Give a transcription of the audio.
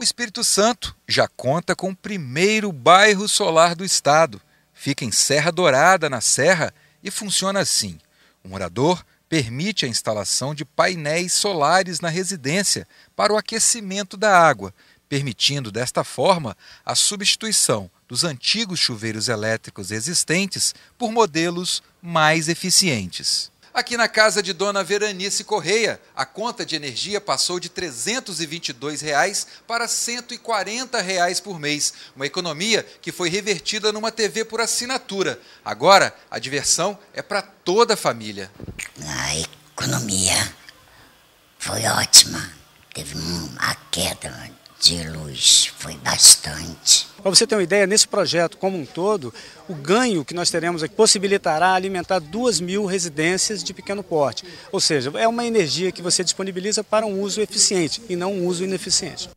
O Espírito Santo já conta com o primeiro bairro solar do estado. Fica em Serra Dourada, na Serra, e funciona assim: o morador permite a instalação de painéis solares na residência para o aquecimento da água, permitindo desta forma a substituição dos antigos chuveiros elétricos existentes por modelos mais eficientes. Aqui na casa de Dona Veranice Correia, a conta de energia passou de R$ 322 reais para R$ 140 reais por mês, uma economia que foi revertida numa TV por assinatura. Agora, a diversão é para toda a família. A economia foi ótima, teve uma queda de luz, foi bastante. Para você ter uma ideia, nesse projeto como um todo, o ganho que nós teremos aqui possibilitará alimentar duas mil residências de pequeno porte. Ou seja, é uma energia que você disponibiliza para um uso eficiente e não um uso ineficiente.